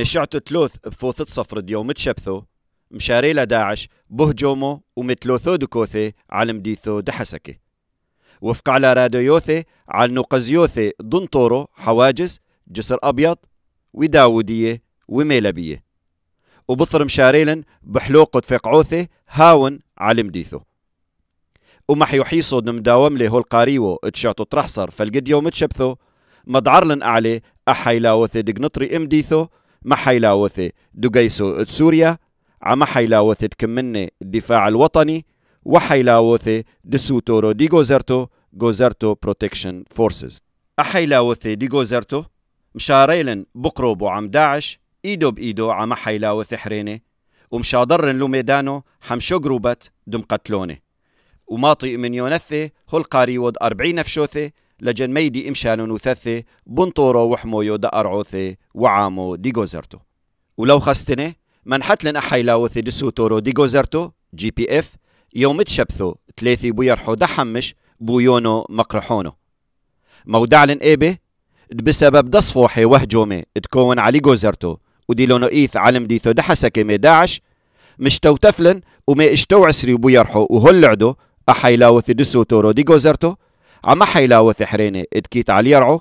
مشعته تلوث بفوثة صفر ديو متشبثو مشاري داعش بهجومو ومتلوثو دكوثي على مديثو دحسكي وفق على يوثي على نقزيوثي دنطورو حواجز جسر أبيض وداودية وميلبية وبطر مشاريلن بحلوقة فقعوثي هاون على مديثو ومحيو يحيصو نمداوم لي هول قاريو تشاطو ترحصر فالقد يوم تشبثو مدعرلن أعلي أحيلاوثي دقنطري امديثو ما حيلاوثي دقيسو سوريا عما حيلاوثي تكمني الدفاع الوطني وحيلاوثي دسوتورو دي جوزرتو جوزرتو بروتكشن فورسز أحيلاوثي دي جوزرتو مشاريلن بقروبو عم داعش ايدو بايدو عما حيلاوثي حريني ومشاضرن لو ميدانو حمشو قروبت دم قتلوني وماطي من يونثي هل قاريود أربعين فشوثي لجن ميدي إمشالون وثثي بنطورو وحمويو دا أرعوثي وعامو دي جوزرتو ولو خستني من حتلن لاوثي دي سوتورو دي جوزرتو جي بي إف يوم تشبثو تليثي بيرحو دا حمش بويونو مقرحونو مودعلن ايبه بسبب دصفوحي وهجومي تكون علي جوزرتو ودي لونو إيث علم ديثو دا مي داعش مش توتفلن وما اشتو عسري لعدو احي لاوثي دي سوتورو دي جوزرتو عم حيلاوث حرينة ادكيت على يرعو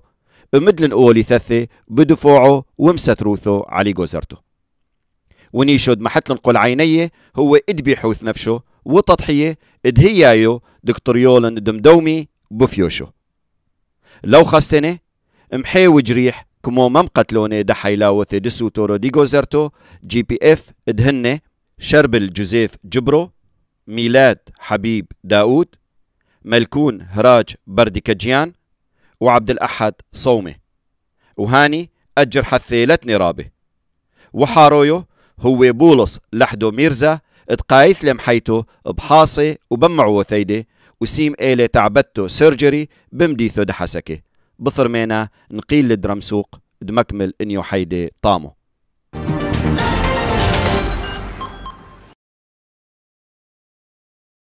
امدلن أولي ثثي بدفوعو ومستروثو علي جوزرتو ونيشد محتلن قل عيني هو ادبي حوث نفشه وتضحية ادهيايو يولن دمدومي بفيوشو لو خستني محي وجريح كمو مم قتلوني ده حيلاوثي دسو تورو دي جوزرتو جي بي اف ادهني شربل جوزيف جبرو ميلاد حبيب داود ملكون هراج بردي كجيان وعبد الأحد صومه وهاني أجر حثيلت نرابه وحارويو هو بولس لحدو ميرزا اتقايث لمحيتو بحاصي وبمعو وثيدي وسيم إيلي تعبتو سيرجري بمديثو دحسكه بثرمينا نقيل الدرمسوق دمكمل إنيو حيدي طامو